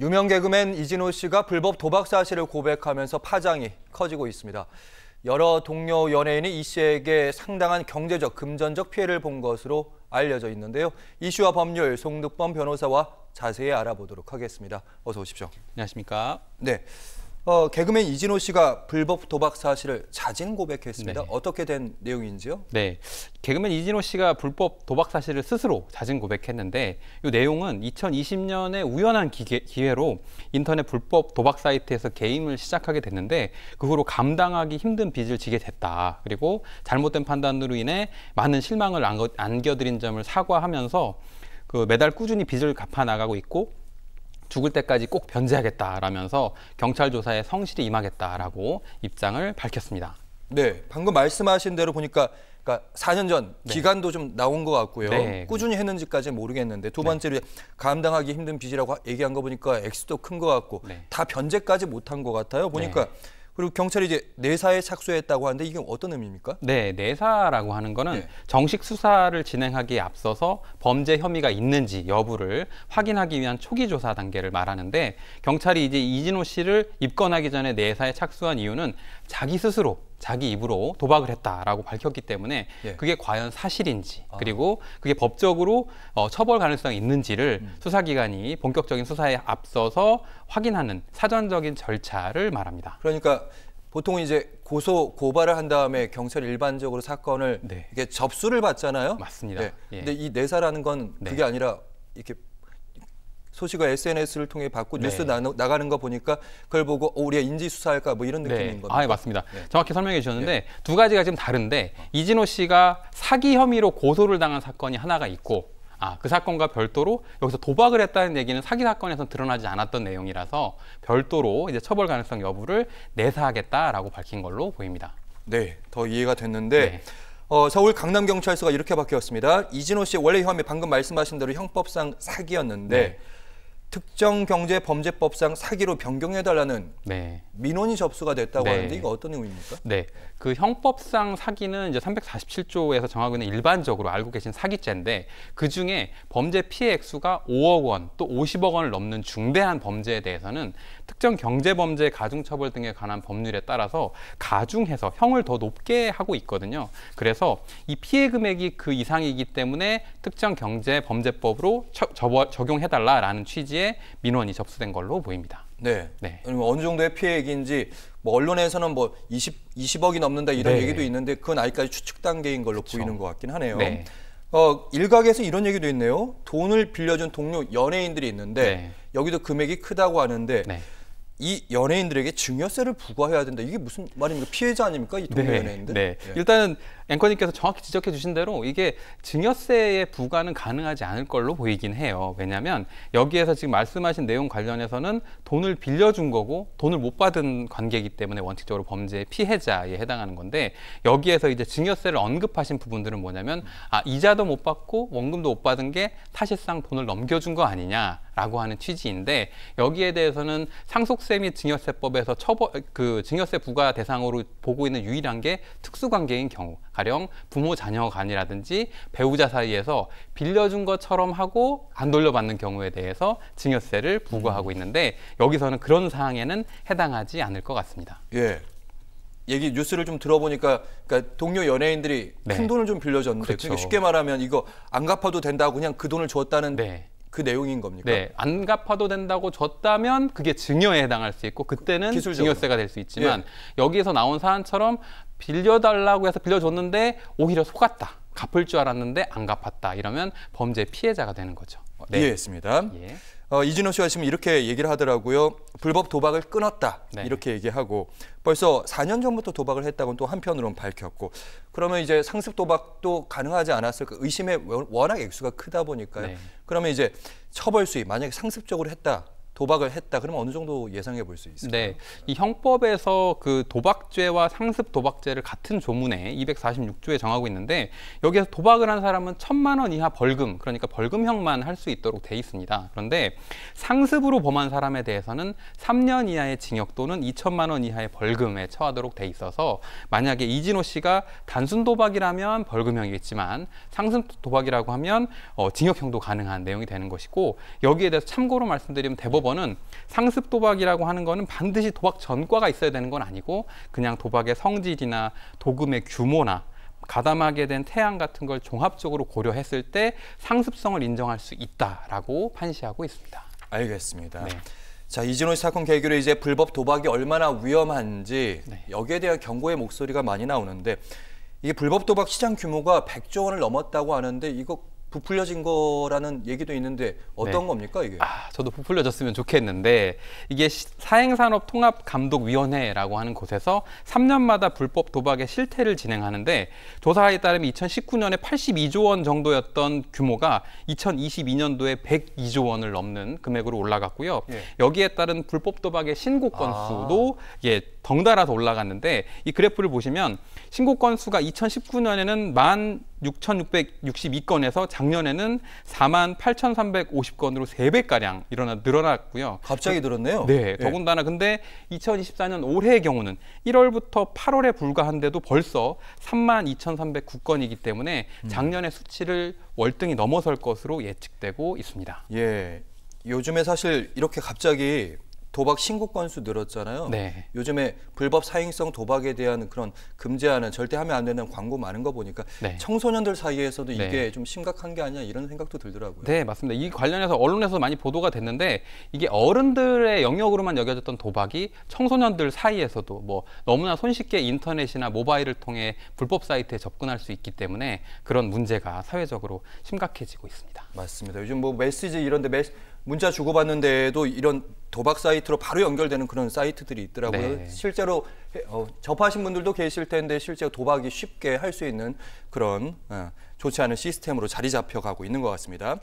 유명 개그맨 이진호 씨가 불법 도박 사실을 고백하면서 파장이 커지고 있습니다. 여러 동료 연예인이 이 씨에게 상당한 경제적, 금전적 피해를 본 것으로 알려져 있는데요. 이슈와 법률 송득범 변호사와 자세히 알아보도록 하겠습니다. 어서 오십시오. 안녕하십니까? 네. 어, 개그맨 이진호 씨가 불법 도박 사실을 자진 고백했습니다. 네. 어떻게 된 내용인지요? 네. 개그맨 이진호 씨가 불법 도박 사실을 스스로 자진 고백했는데 이 내용은 2020년에 우연한 기계, 기회로 인터넷 불법 도박 사이트에서 게임을 시작하게 됐는데 그 후로 감당하기 힘든 빚을 지게 됐다. 그리고 잘못된 판단으로 인해 많은 실망을 안겨, 드린 점을 사과하면서 그 매달 꾸준히 빚을 갚아 나가고 있고 죽을 때까지 꼭 변제하겠다라면서 경찰 조사에 성실히 임하겠다라고 입장을 밝혔습니다. 네, 방금 말씀하신 대로 보니까 그러니까 4년 전 네. 기간도 좀 나온 것 같고요. 네. 꾸준히 했는지까지 모르겠는데 두 네. 번째로 네. 감당하기 힘든 빚이라고 얘기한 거 보니까 액수도 큰것 같고 네. 다 변제까지 못한 것 같아요. 보니까 네. 그리고 경찰이 이제 내사에 착수했다고 하는데 이게 어떤 의미입니까? 네, 내사라고 하는 거는 네. 정식 수사를 진행하기에 앞서서 범죄 혐의가 있는지 여부를 확인하기 위한 초기 조사 단계를 말하는데 경찰이 이제 이진호 씨를 입건하기 전에 내사에 착수한 이유는 자기 스스로 자기 입으로 도박을 했다라고 밝혔기 때문에 예. 그게 과연 사실인지 아. 그리고 그게 법적으로 어, 처벌 가능성이 있는지를 음. 수사기관이 본격적인 수사에 앞서서 확인하는 사전적인 절차를 말합니다. 그러니까 보통은 이제 고소 고발을 한 다음에 경찰이 일반적으로 사건을 네. 이게 접수를 받잖아요. 맞습니다. 네. 예. 이 내사라는 건 네. 그게 아니라 이렇게 소식을 SNS를 통해 받고 네. 뉴스 나, 나가는 거 보니까 그걸 보고 어, 우리가 인지 수사할까 뭐 이런 네. 느낌인 네. 겁니다. 아, 예, 맞습니다. 네. 정확히 설명해 주셨는데 네. 두 가지가 지금 다른데 이진호 씨가 사기 혐의로 고소를 당한 사건이 하나가 있고 아, 그 사건과 별도로 여기서 도박을 했다는 얘기는 사기 사건에서 드러나지 않았던 내용이라서 별도로 이제 처벌 가능성 여부를 내사하겠다라고 밝힌 걸로 보입니다. 네, 더 이해가 됐는데 네. 어, 서울 강남경찰서가 이렇게 바뀌었습니다. 이진호 씨 원래 혐의 방금 말씀하신 대로 형법상 사기였는데 특정 경제 범죄법상 사기로 변경해달라는 네. 민원이 접수가 됐다고 네. 하는데 이거 어떤 의미입니까? 네, 그 형법상 사기는 이제 347조에서 정하고 있는 일반적으로 알고 계신 사기죄인데 그 중에 범죄 피해 액수가 5억 원 또 50억 원을 넘는 중대한 범죄에 대해서는 특정 경제 범죄 가중처벌 등에 관한 법률에 따라서 가중해서 형을 더 높게 하고 있거든요. 그래서 이 피해 금액이 그 이상이기 때문에 특정 경제 범죄법으로 적용해달라라는 취지의 정도의 민원이 접수된 걸로 보입니다. 네. 네. 어느 정도의 피해액인지 뭐 언론에서는 뭐 20, 20억이 넘는다 이런 네. 얘기도 있는데 그건 아직까지 추측 단계인 걸로 그쵸. 보이는 것 같긴 하네요. 네. 어, 일각에서 이런 얘기도 있네요. 돈을 빌려준 동료 연예인들이 있는데 네. 여기도 금액이 크다고 하는데 네. 이 연예인들에게 증여세를 부과해야 된다. 이게 무슨 말입니까? 피해자 아닙니까? 이 동료 네. 연예인들? 네. 예. 일단은 앵커님께서 정확히 지적해 주신 대로 이게 증여세의 부과는 가능하지 않을 걸로 보이긴 해요. 왜냐하면 여기에서 지금 말씀하신 내용 관련해서는 돈을 빌려준 거고 돈을 못 받은 관계이기 때문에 원칙적으로 범죄의 피해자에 해당하는 건데 여기에서 이제 증여세를 언급하신 부분들은 뭐냐면 아 이자도 못 받고 원금도 못 받은 게 사실상 돈을 넘겨준 거 아니냐라고 하는 취지인데 여기에 대해서는 상속세 및 증여세법에서 처벌 그 증여세 부과 대상으로 보고 있는 유일한 게 특수관계인 경우. 가령 부모 자녀 간이라든지 배우자 사이에서 빌려준 것처럼 하고 안 돌려받는 경우에 대해서 증여세를 부과하고 음. 있는데 여기서는 그런 사항에는 해당하지 않을 것 같습니다. 예. 얘기 뉴스를 좀 들어보니까 그러니까 동료 연예인들이 네. 큰 돈을 좀 빌려줬는데 그렇죠. 그러니까 쉽게 말하면 이거 안 갚아도 된다고 그냥 그 돈을 줬다는 네. 그 내용인 겁니까? 네, 안 갚아도 된다고 줬다면 그게 증여에 해당할 수 있고 그때는 기술적으로. 증여세가 될 수 있지만 예. 여기에서 나온 사안처럼 빌려달라고 해서 빌려줬는데 오히려 속았다. 갚을 줄 알았는데 안 갚았다. 이러면 범죄 피해자가 되는 거죠. 네. 이해했습니다. 예. 어, 이진호 씨가 지금 이렇게 얘기를 하더라고요. 불법 도박을 끊었다 네. 이렇게 얘기하고 벌써 4년 전부터 도박을 했다고또 한편으로는 밝혔고 그러면 이제 상습 도박도 가능하지 않았을까 그 의심의 워낙 액수가 크다 보니까요. 네. 그러면 이제 처벌 수위 만약에 상습적으로 했다 도박을 했다 그러면 어느 정도 예상해 볼 수 있을까요? 네. 이 형법에서 그 도박죄와 상습 도박죄를 같은 조문에 246조에 정하고 있는데 여기에서 도박을 한 사람은 천만 원 이하 벌금, 그러니까 벌금형만 할 수 있도록 돼 있습니다. 그런데 상습으로 범한 사람에 대해서는 3년 이하의 징역 또는 2천만 원 이하의 벌금에 처하도록 돼 있어서 만약에 이진호 씨가 단순 도박이라면 벌금형이겠지만 상습 도박이라고 하면 어, 징역형도 가능한 내용이 되는 것이고 여기에 대해서 참고로 말씀드리면 대법 대법원은 상습 도박이라고 하는 거는 반드시 도박 전과가 있어야 되는 건 아니고 그냥 도박의 성질이나 도금의 규모나 가담하게 된 태양 같은 걸 종합적으로 고려했을 때 상습성을 인정할 수 있다라고 판시하고 있습니다. 알겠습니다. 네. 자 이진호 사건 계기로 이제 불법 도박이 얼마나 위험한지 네. 여기에 대한 경고의 목소리가 많이 나오는데 이 불법 도박 시장 규모가 100조 원을 넘었다고 하는데 이거 부풀려진 거라는 얘기도 있는데 어떤 네. 겁니까 이게? 아, 저도 부풀려졌으면 좋겠는데 이게 사행산업통합감독위원회라고 하는 곳에서 3년마다 불법 도박의 실태를 진행하는데 조사에 따르면 2019년에 82조 원 정도였던 규모가 2022년도에 102조 원을 넘는 금액으로 올라갔고요. 예. 여기에 따른 불법 도박의 신고 아. 건수도 아. 예 덩달아서 올라갔는데 이 그래프를 보시면 신고 건수가 2019년에는 만 6,662건에서 작년에는 4 8,350건으로 3배가량 일어나 늘어났고요. 갑자기 그 늘었네요. 네. 예. 더군다나 근데 2024년 올해의 경우는 1월부터 8월에 불과한데도 벌써 3 2,309건이기 때문에 음. 작년의 수치를 월등히 넘어설 것으로 예측되고 있습니다. 예. 요즘에 사실 이렇게 갑자기 도박 신고 건수 늘었잖아요. 네. 요즘에 불법 사행성 도박에 대한 그런 금지하는 절대 하면 안 되는 광고 많은 거 보니까 네. 청소년들 사이에서도 이게 네. 좀 심각한 게 아니냐 이런 생각도 들더라고요. 네, 맞습니다. 이 관련해서 언론에서 많이 보도가 됐는데 이게 어른들의 영역으로만 여겨졌던 도박이 청소년들 사이에서도 뭐 너무나 손쉽게 인터넷이나 모바일을 통해 불법 사이트에 접근할 수 있기 때문에 그런 문제가 사회적으로 심각해지고 있습니다. 맞습니다. 요즘 뭐 메시지 이런데 메시 문자 주고받는데에도 이런 도박 사이트로 바로 연결되는 그런 사이트들이 있더라고요. 네. 실제로 어, 접하신 분들도 계실 텐데 실제 도박이 쉽게 할 수 있는 그런 어, 좋지 않은 시스템으로 자리 잡혀가고 있는 것 같습니다.